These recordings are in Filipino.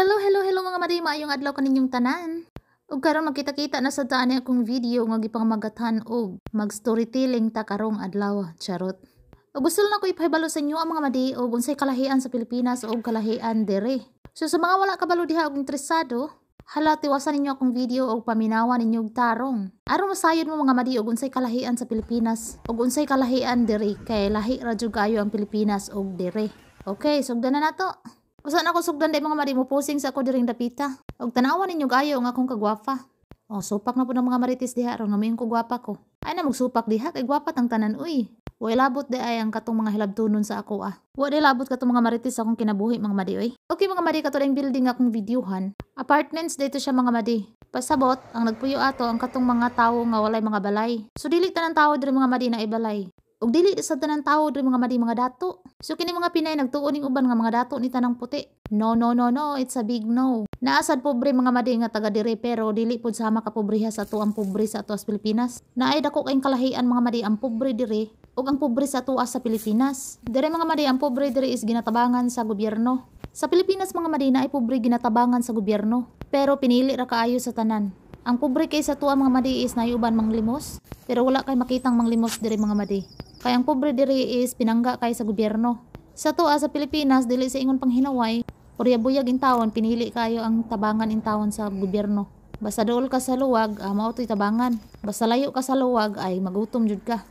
Hello, hello, hello mga maday, maayong adlaw kaninyong tanan. Ug karon magkita-kita na sa taan akong video nga gipang magatan og mag-storytelling ta karong adlaw, charot. Ug gusto na ko ipahibalo sa inyo ang mga madi og unsay kalahian sa Pilipinas og kalahian dere. So sa mga wala kabalo diha og interesado, hala tiwasan ninyo akong video og paminawan ninyo og tarong. Aron masayod mo mga madi og unsay kalahian sa Pilipinas og unsay kalahian dere kay lahi ra jud kayo ang Pilipinas og dere. Okay, sugdan na nato. Usa ako ko sugdan day mga marimo mo posing sa ako diring dapita. Og tanawa ninyo kayo nga akong kagwapa. O supak na po ng mga marites diha ron ngayon ko gwapa ko. Ay na magsupak diha kay gwapa tang tanan uy. Way labot de ay ang katong mga hilabtunon sa ako ah. Wa de labot katong mga marites akong kinabuhi mga madi oy. Okay mga madi kato ang building akong videohan. Apartments dito siya mga madi. Pasabot ang nagpuyo ato ang katong mga tawo nga walay mga balay. So dili tanang tawo diri mga madi na ibalay ug dili sad tanan tawo diri mga madi mga dato so kini mga pinay nagtuo ning uban nga mga dato ni tanang puti no no no no it's a big no naasad pobre mga madi nga taga diri pero dili pud sama ka pobreha sa tuang pobre sa ato sa Pilipinas naay dako kayong kalahian mga madi ang pobre diri ug ang pobre sa tuwa sa Pilipinas. Dire mga madi ang pobre dire is ginatabangan sa gobyerno. Sa Pilipinas mga madi na ay pobre ginatabangan sa gobyerno, pero pinili ra kaayo sa tanan. Ang pobre kay sa tuwa mga madi is nayuban manglimos, pero wala kay makitang manglimos diri mga madi. Kay ang pobre diri is pinangga kay sa gobyerno. Sa tuwa ah, sa Pilipinas, dili sa ingon panghinaway, buryabuyag intawon, pinili kayo ang tabangan intawon sa gobyerno. Basta dool ka sa luwag, ah, mao tabangan. Basta layo ka sa luwag, ay magutom jud ka.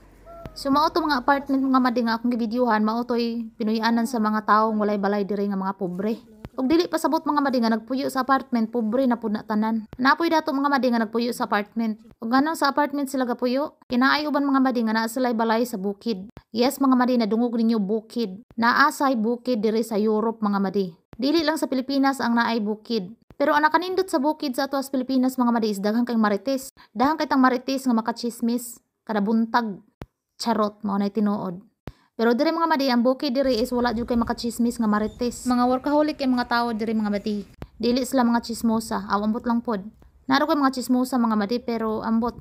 So mao to mga apartment mga madi nga akong gibidyuhan mao toy pinuyanan sa mga tawo walay balay diri nga mga pobre. Ug dili pasabot mga madi nga nagpuyo sa apartment pobre na pud na tanan. Napoy dato mga madi nga nagpuyo sa apartment. Ug nganong sa apartment sila gapuyo, kinaay uban mga madi nga naa balay sa bukid. Yes mga madi dungog ninyo bukid. Naasay bukid diri sa Europe mga madi. Dili lang sa Pilipinas ang naay bukid. Pero ang nakanindot sa bukid sa ato Pilipinas mga madi is daghang kay marites. Daghang kay tang marites nga makachismis kada buntag Charot mo na tinuod. Pero diri mga madi, ang bukid diri is wala jud kay makachismis nga marites. Mga workaholic kay mga tao diri mga madi. Dili sila mga chismosa, aw ambot lang pod. Naro kay mga chismosa mga madi pero ambot.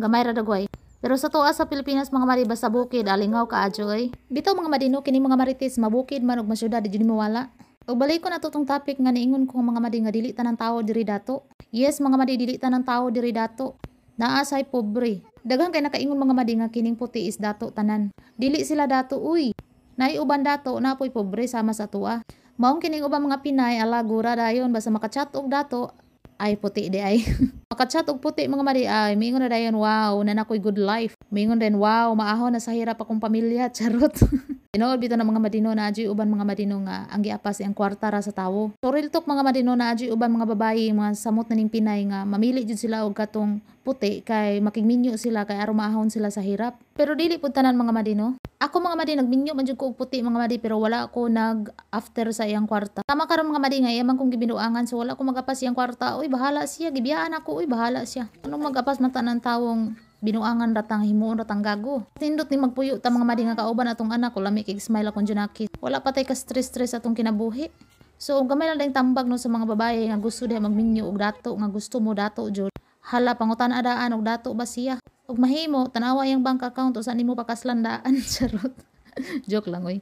Gamay ra dagway. Pero sa tuwa sa Pilipinas mga madi basta bukid alingaw ka ajoy. Bitaw mga madino kini mga marites mabukid man og masyudad di mo wala. Og balik ko na to topic nga niingon ko mga madi nga dili tanang tawo diri dato. Yes mga madi dili tanang tawo diri dato. Naasay pobre. Daghang kay nakaingon mga madinga kining puti is dato tanan. Dili sila dato uy. Naiuban dato napoy pobre sama sa tua. Maong kining ubang mga Pinay alagura dayon basta makachat og dato ay puti di ay. makachat og puti mga madi ay miingon na dayon wow na nakoy good life. Mingon ren wow maaho na sa hirap akong pamilya charot. Inoorbita ng mga Madino na adyoy uban mga Madino nga ang giapas ang kwarta ra sa tawo. So real talk mga Madino na adyoy uban mga babae mga samot na ning Pinay nga mamili jud sila og katong puti kay makigminyo sila kay aron sila sa hirap. Pero dili pud tanan mga Madino. Ako mga Madi nagminyo man jud ko puti mga Madi pero wala ko nag after sa iyang kwarta. Tama karon mga Madi nga iyang kong gibinuangan so wala ko magapas iyang kwarta. Uy bahala siya gibiyaan ako uy bahala siya. Ano magapas man tanan tawong binuangan ratang himuon ratang gago. Tindot ni magpuyo ta mga madinga kauban atong anak ko lami kay smile akong junaki. Wala patay ka stress-stress atong kinabuhi. So gamay lang tambag no sa mga babae nga gusto diha magminyo og dato nga gusto mo dato jud. Hala pangutan adaan og dato ba siya. og mahimo tanawa yang bank account usa nimo pakaslandaan charot. Joke lang oy.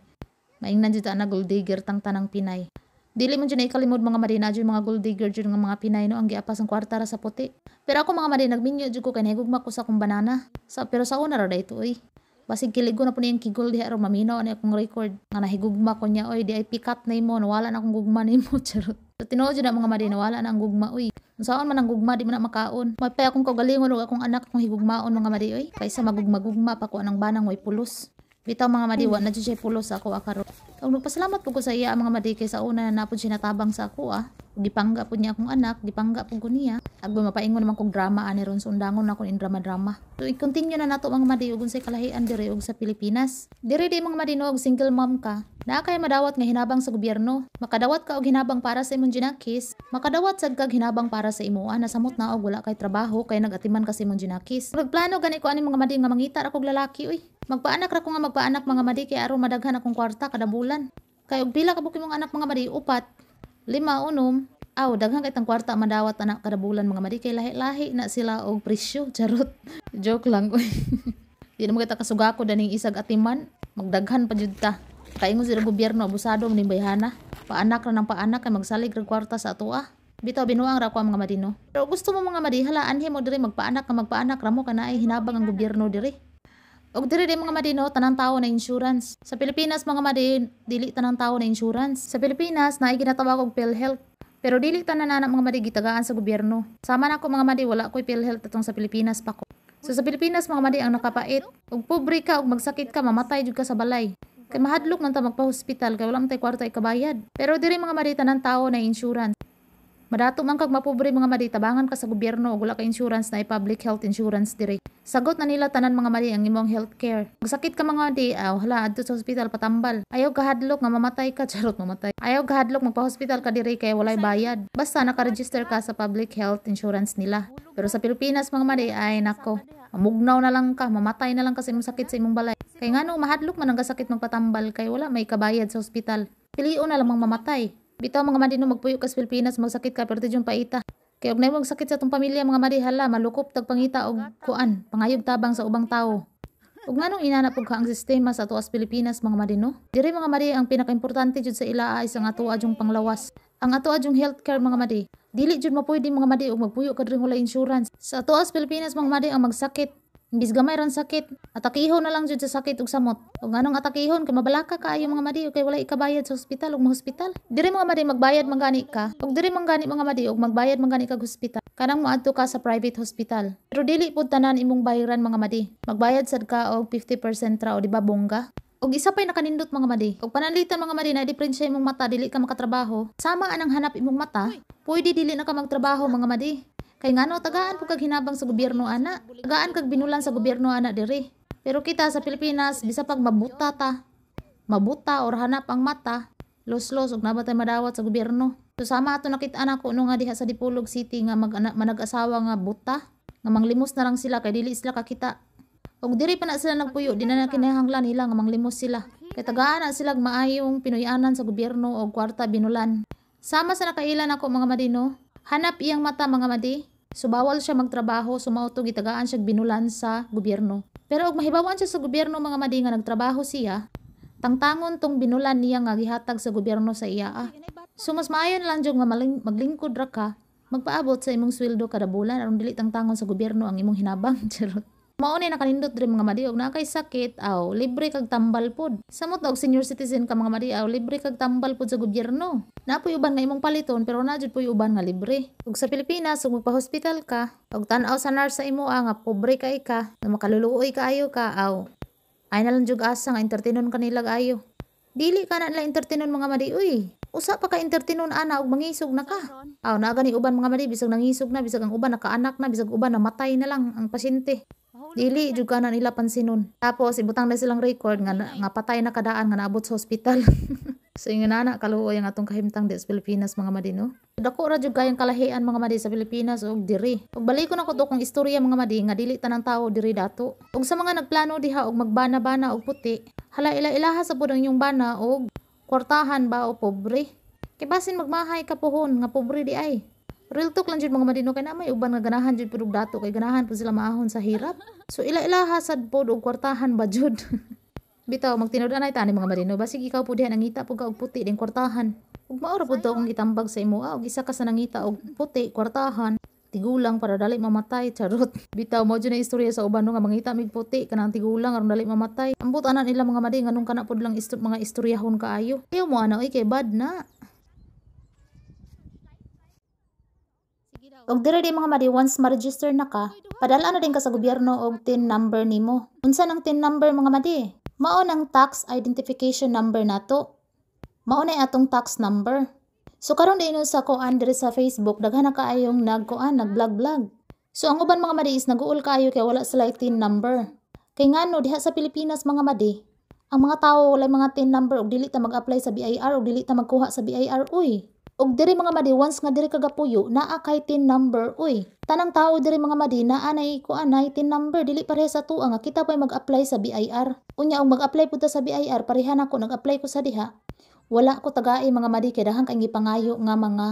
Maingnan jud ana gold digger tang tanang Pinay. Dili man dyan ikalimod mga marina dyan mga gold digger dyan nga mga Pinay no ang giapas ang kwarta ra sa puti. Pero ako mga marina minyo dyan ko kay nahigugma ko sa akong banana. Sa, pero sa una ra dayto oy. Basig kiligo na po na yung kigol diha ro mamino na ano akong record nga nahigugma ko niya oy di ay pick up na imo nawala na akong gugma nimo charot. So tinuod na mga marina wala na ang gugma oy. Unsaon man ang gugma di man na makaon. May Mapay akong kagalingon og akong anak akong higugmaon mga mari oy. Kaysa magugma-gugma pa ko anang banang way pulos. Bitaw mga madiwa, hmm. na siya pulos ako akaroon. Kung nagpasalamat ko ko sa iya mga madikay sa una na napon siya nakabang sa ako ah gipangga po niya akong anak gipangga po ko niya agbo mapaingon naman kog drama ani ron sundangon na akong in drama drama so i-continue na nato mga madi ugon sa kalahian diri og sa Pilipinas diri di mga madi single mom ka na kay madawat nga hinabang sa gobyerno makadawat ka og hinabang para sa imong ginakis makadawat sad kag hinabang para sa imoa nasamot na og wala kay trabaho kay nagatiman ka sa imong ginakis nagplano gani ko ani mga madi nga mangita ra kog lalaki uy Magpaanak ra ko nga magpaanak mga madi kay aron madaghan akong kwarta kada bulan. Kay og pila ka buki mong anak mga madi upat, Lima unom, aw daghang kay tang kwarta madawat anak kada bulan mga madi kay lahi-lahi na sila og presyo charot. Joke lang oy. Di mo kita kasugako daning isag atiman, magdaghan pa jud ta. Kaingon sila gobyerno abusado ni bayhana. Paanak ra ng paanak kay magsalig ra kwarta sa atoa. Ah. Bitaw binuang ra ko mga madino. Pero gusto mo mga madi hala anhi mo diri magpaanak ka magpaanak ramo mo kanaay hinabang ang gobyerno diri. Og dire di mga madino tanang tao na insurance. Sa Pilipinas mga madin dili tanang tao na insurance. Sa Pilipinas na iginatawag og PhilHealth. Pero dili tanan na mga madi gitagaan sa gobyerno. Sama na ko mga madi wala ko'y PhilHealth atong sa Pilipinas pa ko. So sa Pilipinas mga madi ang nakapait. Og pobre ka og magsakit ka mamatay jud ka sa balay. Kay mahadlok man ta magpa-hospital kay wala man tay kwarta ikabayad. Pero dire mga madi tanang tao na insurance. Madato man kag mapobre mga maditabangan ka sa gobyerno og wala ka insurance na i-public health insurance diri. Sagot na nila tanan mga mali ang imong healthcare. Kung sakit ka mga di, aw ah, hala adto sa ospital patambal. Ayaw kahadlok nga mamatay ka charot mamatay. Ayaw kahadlok magpa-hospital ka diri kay walay bayad. Basta naka-register ka sa public health insurance nila. Pero sa Pilipinas mga mali ay nako, mugnaw na lang ka, mamatay na lang kasi imong sakit sa imong balay. Kay ngano mahadlok man ang kasakit magpatambal kay wala may kabayad sa ospital. Piliun na lamang mamatay. Bitaw mga madi no magpuyo kas Pilipinas magsakit ka pero yung paita. Kay og naimong sakit sa tong pamilya mga madi hala malukop pangita og kuan pangayog tabang sa ubang tao. Ug nganong inanap og ang sistema sa tuas Pilipinas mga marino? Diri mga mari ang pinakaimportante jud sa ila ay ang atoa jung panglawas. Ang atoa jung healthcare mga mari. Dili jud mapuydi mga mari og magpuyo kadring wala insurance. Sa tuas Pilipinas mga mari ang magsakit Imbis gamay ron sakit. Atakihon na lang jud sa sakit ug samot. Ug anong atakihon kay mabalaka ka kaayo mga madi kay wala ikabayad sa ospital ug hospital. Diri mga madi magbayad man gani ka. Ug diri man gani mga madi ug magbayad man gani kag hospital. Kanang mo moadto ka sa private hospital. Pero dili pud tanan imong bayaran mga madi. Magbayad sad ka og 50% ra o di ba bongga? og isa pa'y nakanindot mga madi. Og panalitan mga madi na different imong mata dili ka makatrabaho. Sama anang hanap imong mata, pwede dili na ka magtrabaho mga madi. Kay ngano tagaan po kag sa gobyerno ana. Tagaan kag binulan sa gobyerno ana diri. Pero kita sa Pilipinas bisa pag mabuta ta. Mabuta or hanap ang mata. Los-los og nabatay madawat sa gobyerno. So sama ato nakita na ko no nga diha sa Dipolog City nga mag manag-asawa nga buta nga manglimos na lang sila kay dili sila kakita. Og diri pa na sila nagpuyo, di na kinahanglan nila nga manglimos sila. Kay tagaan na sila maayong pinoyanan sa gobyerno o kwarta binulan. Sama sa nakailan ako mga madino, hanap iyang mata mga madino. So bawal siya magtrabaho, sumautog itagaan siya binulan sa gobyerno. Pero og mahibawaan siya sa gobyerno mga madi nga nagtrabaho siya, tangtangon tong binulan niya nga gihatag sa gobyerno sa iya. Ah. So mas maayon lang jud nga maglingkod ra ka, magpaabot sa imong sweldo kada bulan aron dili tangtangon sa gobyerno ang imong hinabang charot. Mao na kanindot diri mga madiog na kay sakit aw libre kag tambal pod. Samot og senior citizen ka mga madiog libre kag tambal pod sa gobyerno. Na puyo uban nga imong paliton pero na jud puy uban nga libre. Ug sa Pilipinas ug magpa-hospital ka og tan-aw sa nurse sa imo ah, nga pobre kay ka na makaluluoy ka ayo ka aw. Ay na lang jud asa nga entertainon kanila ayo. Dili ka na nila entertainon mga madiog usa pa ka entertainon ana og mangisog na ka. Aw na gani uban mga mali bisag nangisog na bisag ang uban anak na bisag uban na matay na lang ang pasyente. Dili jud kana nila pansinon. Tapos ibutang na silang record nga, nga patay na kadaan nga naabot sa hospital. so yung nana kaluoy ang atong kahimtang di sa Pilipinas mga madino Dako ra jud kayang kalahian mga madi sa Pilipinas ug diri. Ug ko na ko kung istorya mga madi nga dili tanang tao diri dato. Ug sa mga nagplano diha og magbana-bana og puti, hala ila ilaha sa pud yung bana og kwartahan ba o pobre. Kay basin magmahay ka pohon nga pobre di ay. Real talk lang jud mga madino kay may uban nga ganahan jud pud dato kay ganahan pud sila maahon sa hirap. So ila-ilaha sad pod og kwartahan ba jud. Bitaw magtinud anay ay tani mga madino basig ikaw pud diha nangita pud ka og puti ding kwartahan. Ug maura pud kung gitambag sa imoa ah, og isa ka sa nangita og puti kwartahan tigulang para dali mamatay charot bitaw mo na istorya sa uban nga mangita mig puti kanang tigulang aron dali mamatay ambot anan ila mga mading, anong kana pud lang isto mga istoryahon kaayo ayo mo ana oy kay bad na Og dire di mga mari once ma-register na ka, padala na din ka sa gobyerno og TIN number nimo. Unsa nang TIN number mga madi? Mao nang tax identification number nato. Mao na atong tax number. So karon dayon sa kuan dire sa Facebook daghan na kaayong nagkuan nagblog-blog. So ang uban mga madi is naguol kaayo kay wala sila TIN number. Kay ngano diha sa Pilipinas mga madi, ang mga tao wala mga TIN number og dili ta mag-apply sa BIR o dili ta magkuha sa BIR uy. Og diri mga madi, once nga diri kagapuyo, naa kay tin number, uy. Tanang tao diri mga madi, naa nay ko anay tin number, dili pareha sa tuwa nga kita pa'y mag-apply sa BIR. Unya, og mag-apply pud sa BIR, pareha na ko, nag-apply ko sa diha. Wala ko tagaay mga madi, kaya dahang kay gipangayo nga mga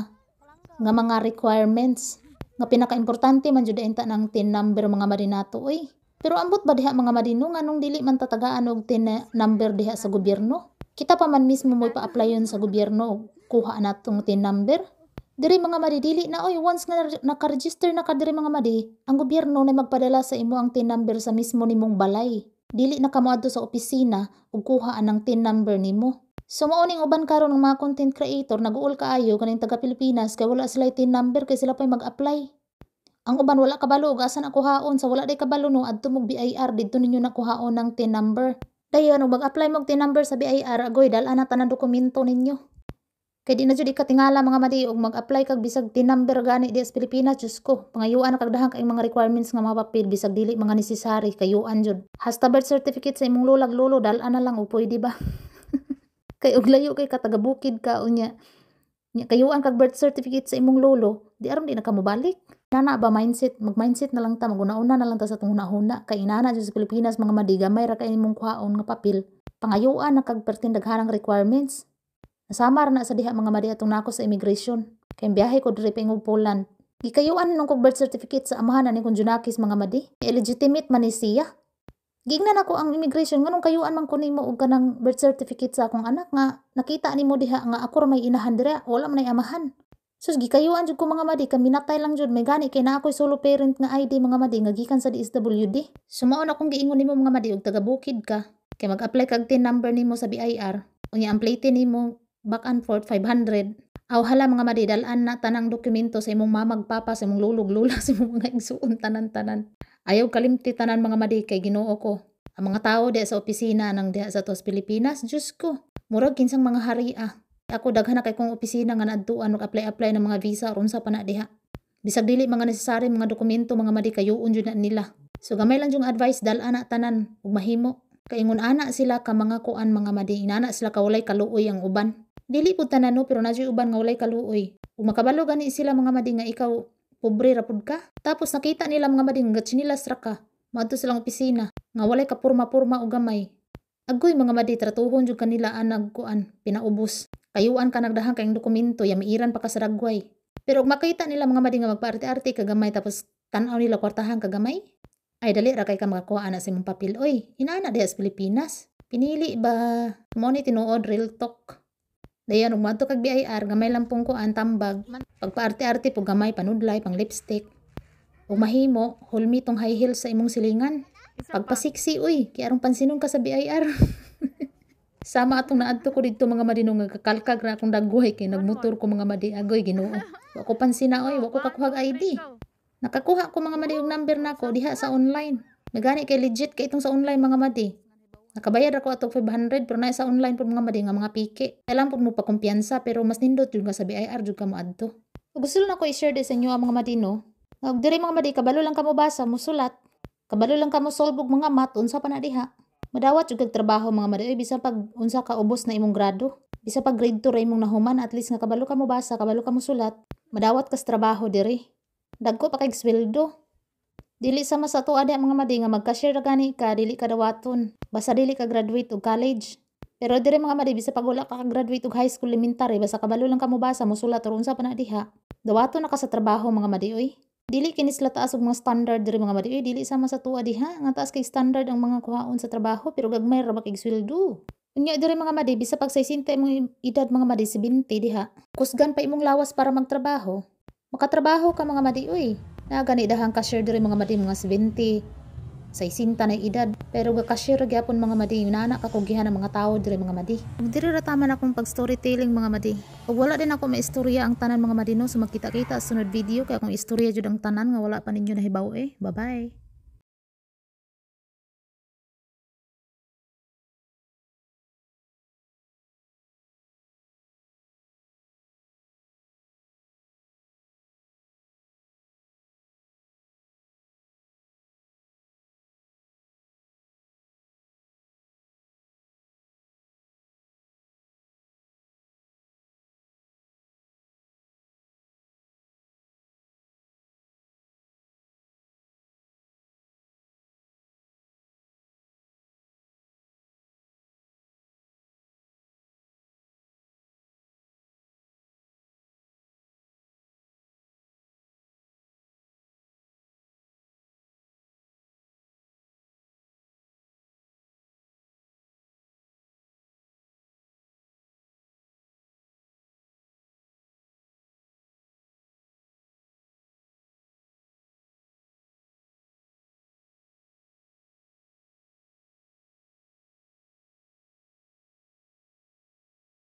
nga mga requirements nga pinakaimportante man jud enta nang tin number mga marinato uy. pero ambot ba diha mga marino nga nung dili man tatagaan og tin number diha sa gobyerno kita pa man mismo mo pa-applyon sa gobyerno kuha na tong tin number diri mga madi na oy once nga nakaregister na ka diri mga madi ang gobyerno na magpadala sa imo ang tin number sa mismo nimong balay dili na kamo sa opisina ug kuha ang tin number nimo So mauning uban karon ng mga content creator naguol kaayo kaning taga Pilipinas kay wala sila tin number kay sila pay mag-apply. Ang uban wala kabalo ug asa na kuhaon sa wala day kabalo no adto mog BIR didto ninyo na kuhaon ng tin number. Dayon ug mag-apply mog tin number sa BIR agoy dal-an tanan dokumento ninyo. Kay di na jud ikatingala mga madi og mag-apply kag bisag tinumber gani di sa Pilipinas Jus ko. Pangayuan kag dahang kaayong mga requirements nga mapapil bisag dili mga necessary kayuan jud. Hasta birth certificate sa imong lulag lolo dal ana lang o pwede ba? kay og layo kay katagabukid bukid ka unya. Nya kayuan kag birth certificate sa imong lolo, di aron di na ka Nana ba mindset, mag-mindset na lang ta maguna-una na lang ta sa tunguna-una kay inana jud sa Pilipinas mga madiga may ra kay imong kwaon nga papil. Pangayuan na kag requirements Nasamar na sa diha mga madi atong nako sa immigration. Kay biyahe ko diri pingog Poland. Gikayuan nung kog birth certificate sa amahan ni kong Junakis mga madi. Illegitimate man ni siya. Gignan ako ang immigration nganong kayuan man ko nimo og kanang birth certificate sa akong anak nga nakita nimo diha nga ako ra may inahan dira wala man ay amahan. Sus gikayuan jud ko mga madi kami natay lang jud may gani kay na ako'y solo parent nga ID mga madi nga gikan sa DSWD. Sumaon akong giingon nimo mga madi og taga bukid ka kay mag-apply kag TIN number nimo sa BIR. Unya ang plate nimo back and forth 500 aw hala mga madidalan na tanang dokumento sa imong mamagpapa sa imong lulog lula sa imong mga igsuon tanan-tanan ayaw kalimti tanan mga madi kay Ginoo ko ang mga tao diha sa opisina nang diha sa tos Pilipinas Dios ko murag kinsang mga haria ah. ako daghan na kay kong opisina nga naadtuan og apply apply ng mga visa ron sa pana diha bisag dili mga necessary mga dokumento mga madi kayo jud na nila so gamay lang jung advice dal ana tanan ug mahimo kay ingon ana sila ka mga kuan mga madi inana sila kawalay kaluoy ang uban Dili pud tanano pero na uban nga walay kaluoy. Umakabalo gani sila mga mading nga ikaw pobre ra pud ka. Tapos nakita nila mga mading nga chinilas ra ka. Madto silang opisina nga walay ka purma-purma og gamay. Agoy mga mading tratuhon jud kanila ang nagkuan pinaubos. Kayuan ka nagdahan kayong dokumento yamiiran pa ka sa ragway. Pero makita nila mga mading nga magpaarte-arte kagamay tapos tan-aw nila kwartahan kagamay. Ay dali ra kay ka makakuha na sa imong papel oy. Inana diha sa Pilipinas. Pinili ba mo ni tinuod real talk? Dayan ug maadto kag BIR gamay lang pong kuan tambag. Pagpaarte-arte po gamay panudlay pang lipstick. Ug mahimo hulmi tong high heels sa imong silingan. Pagpasiksi uy, kay arong pansinon ka sa BIR. Sama atong naadto ko didto mga madinong nga kakalkag ra akong dagway kay nagmotor ko mga madi agoy Ginoo. Wa ko pansina oy, wa ko kakuhag ID. Oh. Nakakuha ko mga madi og number nako diha sa online. Nagani kay legit kay itong sa online mga madi. Nakabayad ako atong 500 pero na sa online pud mga madi nga mga piki. Kailan pud mo pa kumpiyansa pero mas nindot jud ka sa BIR jud ka mo adto. Gusto lang ko i-share din sa inyo ang mga madino. Ug diri mga madi kabalo lang kamo basa mo sulat. Kabalo lang kamo solbog mga math unsa pa na diha. Madawat jud trabaho mga madi bisan pag unsa ka ubos na imong grado. Bisa pag grade 2 ra imong nahuman at least nga kabalo kamo basa, kabalo kamo sulat. Madawat kas trabaho diri. Dagko pa kay sweldo. Dili sama sa to ang mga madi nga magka-share gani ka dili ka Basta dili ka graduate og college. Pero dire mga madi bisa pagula ka graduate og high school elementary basta kabalo lang ka mo sulat ron sa panadiha. Dawaton na ka sa trabaho mga madi oy. Dili kini sila taas og mga standard diri mga madi oy dili sama sa tuwa diha nga taas kay standard ang mga kuhaon sa trabaho pero gagmay ra ba kay sweldo. Unya diri mga madi bisa pag 60 imong edad mga madi 70 diha. Kusgan pa imong lawas para magtrabaho. Makatrabaho ka mga madi oy na gani dahang cashier diri mga mading mga 20 sa isinta na edad pero cashier gyapon mga madi nana kakugihan ng mga tao diri mga madi ug diri ra tama na akong pag storytelling mga madi ug wala din ako maistorya ang tanan mga madi no so magkita-kita sunod video kay akong istorya jud ang tanan nga wala pa ninyo nahibaw eh bye bye